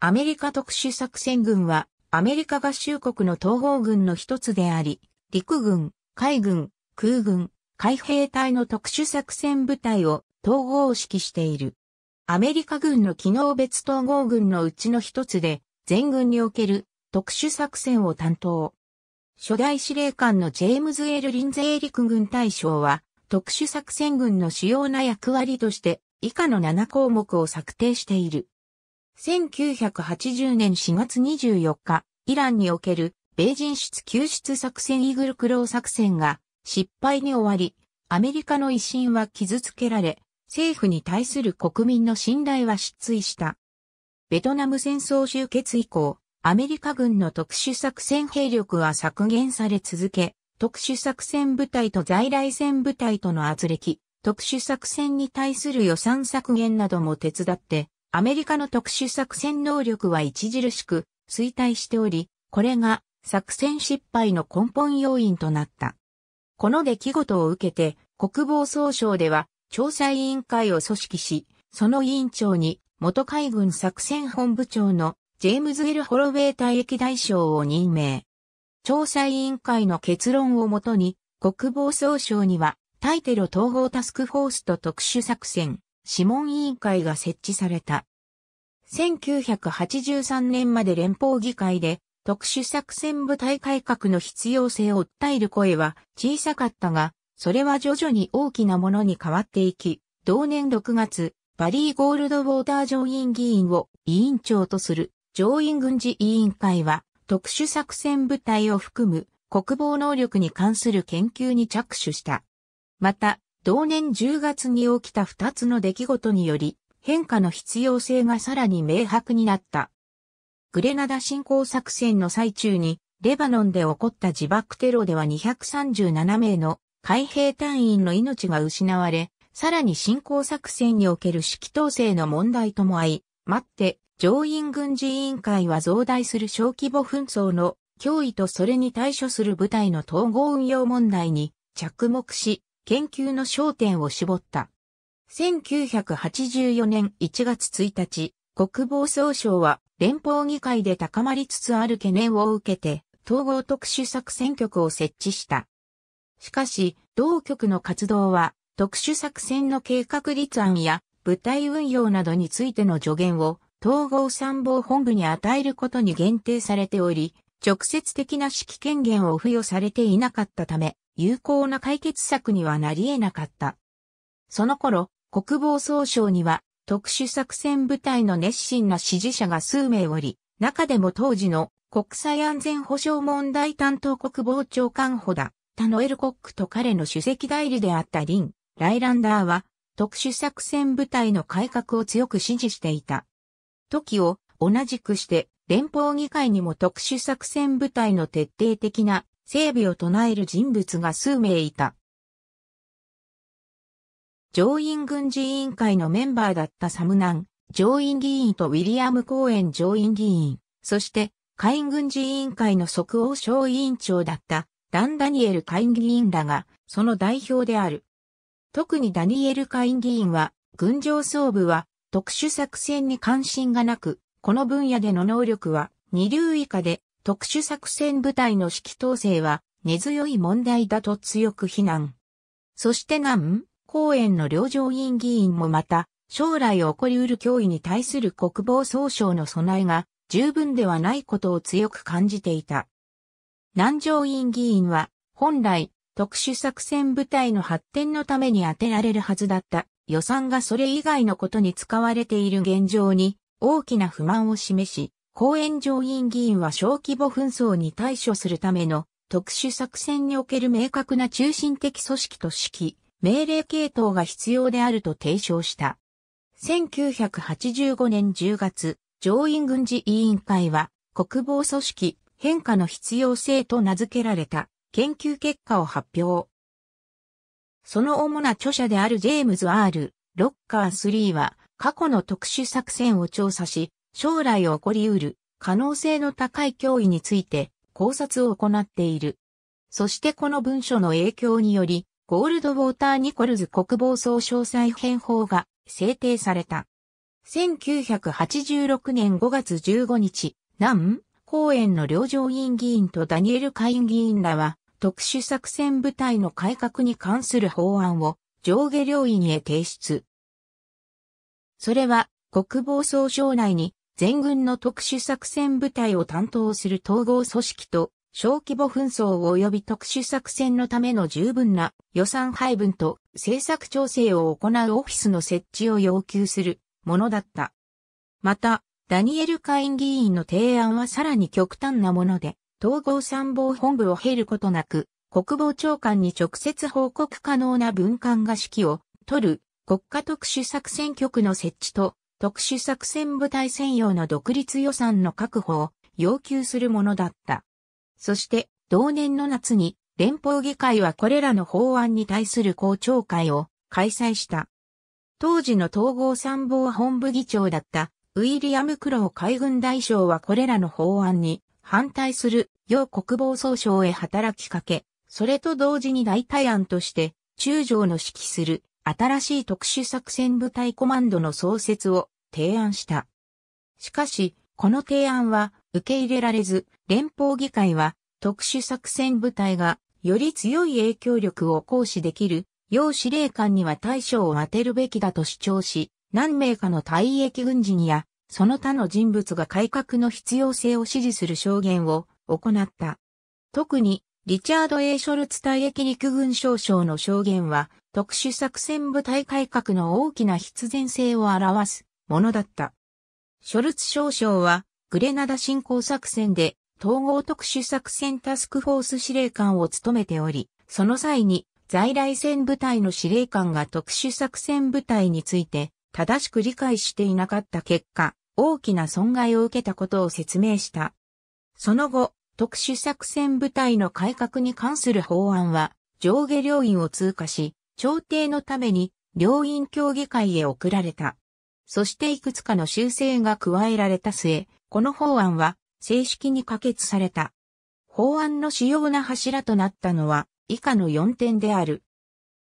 アメリカ特殊作戦軍は、アメリカ合衆国の統合軍の一つであり、陸軍、海軍、空軍、海兵隊の特殊作戦部隊を統合を指揮している。アメリカ軍の機能別統合軍のうちの一つで、全軍における特殊作戦を担当。初代司令官のジェームズ・エル・リンゼー陸軍大将は、特殊作戦軍の主要な役割として、以下の7項目を策定している。1980年4月24日、イランにおける米人質救出作戦イーグルクロー作戦が失敗に終わり、アメリカの威信は傷つけられ、政府に対する国民の信頼は失墜した。ベトナム戦争終結以降、アメリカ軍の特殊作戦兵力は削減され続け、特殊作戦部隊と在来戦部隊との圧力、特殊作戦に対する予算削減なども手伝って、アメリカの特殊作戦能力は著しく衰退しており、これが作戦失敗の根本要因となった。この出来事を受けて、国防総省では調査委員会を組織し、その委員長に元海軍作戦本部長のジェームズ・エル・ホロウェイ退役大将を任命。調査委員会の結論をもとに、国防総省には、対テロ統合タスクフォースと特殊作戦、諮問委員会が設置された。1983年まで連邦議会で特殊作戦部隊改革の必要性を訴える声は小さかったが、それは徐々に大きなものに変わっていき、同年6月、バリー・ゴールドウォーター上院議員を委員長とする上院軍事委員会は特殊作戦部隊を含む国防能力に関する研究に着手した。また、同年10月に起きた2つの出来事により、変化の必要性がさらに明白になった。グレナダ侵攻作戦の最中に、レバノンで起こった自爆テロでは237名の海兵隊員の命が失われ、さらに侵攻作戦における指揮統制の問題とも相、待って、上院軍事委員会は増大する小規模紛争の脅威とそれに対処する部隊の統合運用問題に着目し、研究の焦点を絞った。1984年1月1日、国防総省は連邦議会で高まりつつある懸念を受けて、統合特殊作戦局を設置した。しかし、同局の活動は、特殊作戦の計画立案や部隊運用などについての助言を統合参謀本部に与えることに限定されており、直接的な指揮権限を付与されていなかったため、有効な解決策にはなり得なかった。その頃、国防総省には特殊作戦部隊の熱心な支持者が数名おり、中でも当時の国際安全保障問題担当国防長官補だ、タノエル・コックと彼の主席代理であったリン・ライランダーは、特殊作戦部隊の改革を強く支持していた。時を同じくして連邦議会にも特殊作戦部隊の徹底的な整備を唱える人物が数名いた。上院軍事委員会のメンバーだったサムナン、上院議員とウィリアム・コーエン上院議員、そして、下院軍事委員会の即応小委員長だった、ラン・ダニエル下院議員らが、その代表である。特にダニエル下院議員は、軍上層部は、特殊作戦に関心がなく、この分野での能力は、二流以下で、特殊作戦部隊の指揮統制は、根強い問題だと強く非難。そして何公園の両上院議員もまた、将来起こり得る脅威に対する国防総省の備えが十分ではないことを強く感じていた。南上院議員は、本来、特殊作戦部隊の発展のために充てられるはずだった予算がそれ以外のことに使われている現状に大きな不満を示し、公園上院議員は小規模紛争に対処するための特殊作戦における明確な中心的組織と指揮、命令系統が必要であると提唱した。1985年10月、上院軍事委員会は国防組織変化の必要性と名付けられた研究結果を発表。その主な著者であるジェームズ・ R・ ロッカー3は過去の特殊作戦を調査し、将来起こり得る可能性の高い脅威について考察を行っている。そしてこの文書の影響により、ゴールドウォーター・ニコルズ国防総省再編法が制定された。1986年5月15日、南公園の両上院議員とダニエル下院議員らは、特殊作戦部隊の改革に関する法案を上下両院へ提出。それは国防総省内に全軍の特殊作戦部隊を担当する統合組織と小規模紛争及び特殊作戦のための十分な予算配分と政策調整を行うオフィスの設置を要求するものだった。また、ダニエル下院議員の提案はさらに極端なもので、統合参謀本部を経ることなく、国防長官に直接報告可能な文官が指揮を取る国家特殊作戦局の設置と特殊作戦部隊専用の独立予算の確保を要求するものだった。そして、同年の夏に、連邦議会はこれらの法案に対する公聴会を開催した。当時の統合参謀本部議長だったウィリアム・クロー海軍大将はこれらの法案に反対する要国防総省へ働きかけ、それと同時に代替案として中将の指揮する新しい特殊作戦部隊コマンドの創設を提案した。しかし、この提案は受け入れられず、連邦議会は特殊作戦部隊がより強い影響力を行使できる、要司令官には対象を当てるべきだと主張し、何名かの退役軍人や、その他の人物が改革の必要性を支持する証言を行った。特に、リチャード・ A・ ショルツ退役陸軍少将の証言は、特殊作戦部隊改革の大きな必然性を表すものだった。ショルツ少将は、グレナダ侵攻作戦で統合特殊作戦タスクフォース司令官を務めており、その際に在来線部隊の司令官が特殊作戦部隊について正しく理解していなかった結果、大きな損害を受けたことを説明した。その後、特殊作戦部隊の改革に関する法案は上下両院を通過し、調停のために両院協議会へ送られた。そしていくつかの修正が加えられた末、この法案は正式に可決された。法案の主要な柱となったのは以下の4点である。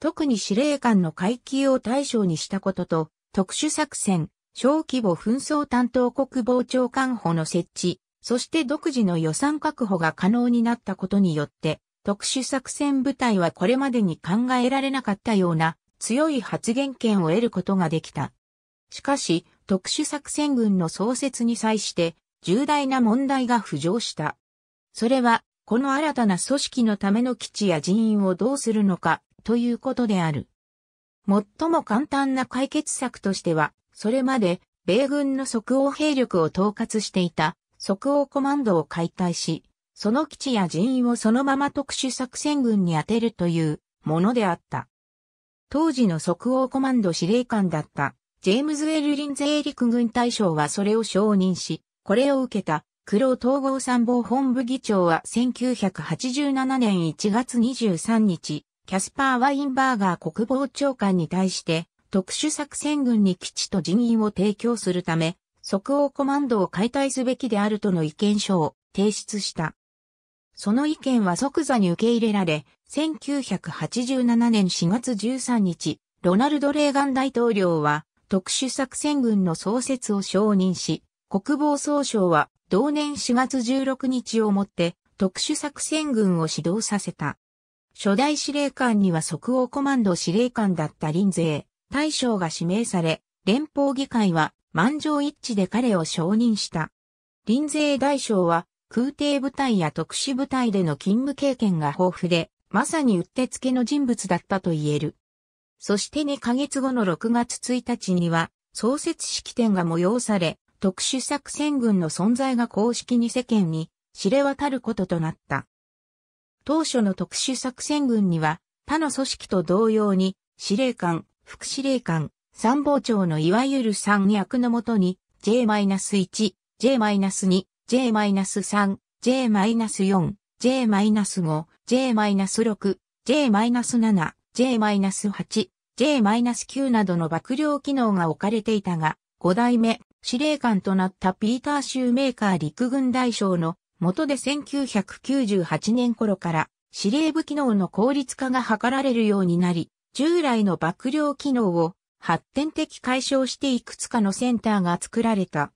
特に司令官の階級を対象にしたことと、特殊作戦、小規模紛争担当国防長官補の設置、そして独自の予算確保が可能になったことによって、特殊作戦部隊はこれまでに考えられなかったような強い発言権を得ることができた。しかし、特殊作戦軍の創設に際して重大な問題が浮上した。それは、この新たな組織のための基地や人員をどうするのかということである。最も簡単な解決策としては、それまで米軍の即応兵力を統括していた即応コマンドを解体し、その基地や人員をそのまま特殊作戦軍に充てるというものであった。当時の即応コマンド司令官だったジェームズ・ウェルリン税陸軍大将はそれを承認し、これを受けた、黒統合参謀本部議長は1987年1月23日、キャスパー・ワインバーガー国防長官に対して、特殊作戦軍に基地と人員を提供するため、即応コマンドを解体すべきであるとの意見書を提出した。その意見は即座に受け入れられ、1987年4月13日、ロナルド・レーガン大統領は、特殊作戦軍の創設を承認し、国防総省は同年4月16日をもって特殊作戦軍を始動させた。初代司令官には即応コマンド司令官だった林税、大将が指名され、連邦議会は満場一致で彼を承認した。林税大将は空挺部隊や特殊部隊での勤務経験が豊富で、まさにうってつけの人物だったと言える。そして2ヶ月後の6月1日には、創設式典が催され、特殊作戦軍の存在が公式に世間に知れ渡ることとなった。当初の特殊作戦軍には、他の組織と同様に、司令官、副司令官、参謀長のいわゆる三役のもとに、J-1、J-2、J-3、J-4、J-5、J-6、J-7、J-8、J-9 などの幕僚機能が置かれていたが、5代目司令官となったピーター・シューメーカー陸軍大将の元で1998年頃から司令部機能の効率化が図られるようになり、従来の幕僚機能を発展的解消していくつかのセンターが作られた。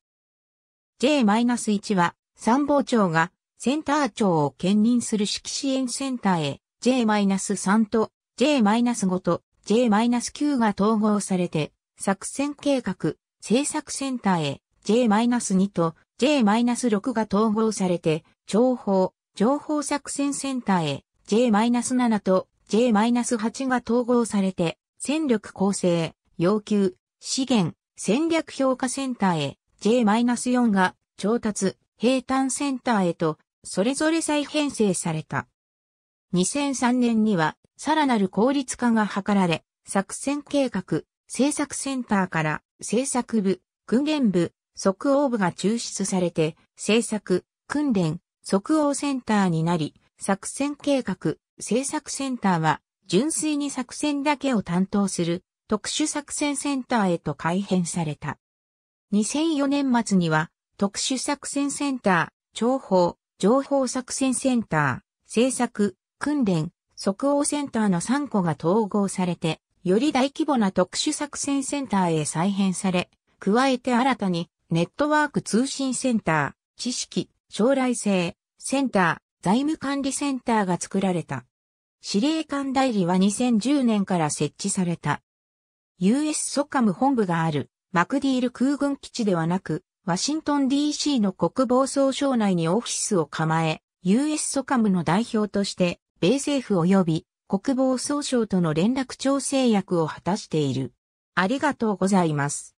J-1 は参謀長がセンター長を兼任する指揮支援センターへ J-3 と J-5 と J-9 が統合されて、作戦計画、制作センターへ J-2 と J-6 が統合されて、情報、情報作戦センターへ J-7 と J-8 が統合されて、戦力構成、要求、資源、戦略評価センターへ J-4 が調達、平坦センターへと、それぞれ再編成された。2003年にはさらなる効率化が図られ、作戦計画、政策センターから政策部、訓練部、即応部が抽出されて、政策、訓練、即応センターになり、作戦計画、政策センターは、純粋に作戦だけを担当する特殊作戦センターへと改編された。2004年末には、特殊作戦センター、情報、情報作戦センター、政策、訓練、即応センターの3個が統合されて、より大規模な特殊作戦センターへ再編され、加えて新たにネットワーク通信センター、知識、将来性、センター、財務管理センターが作られた。司令官代理は2010年から設置された。US ソカム本部があるマクディール空軍基地ではなく、ワシントン DC の国防総省内にオフィスを構え、US ソカムの代表として米政府及び国防総省との連絡調整役を果たしている。ありがとうございます。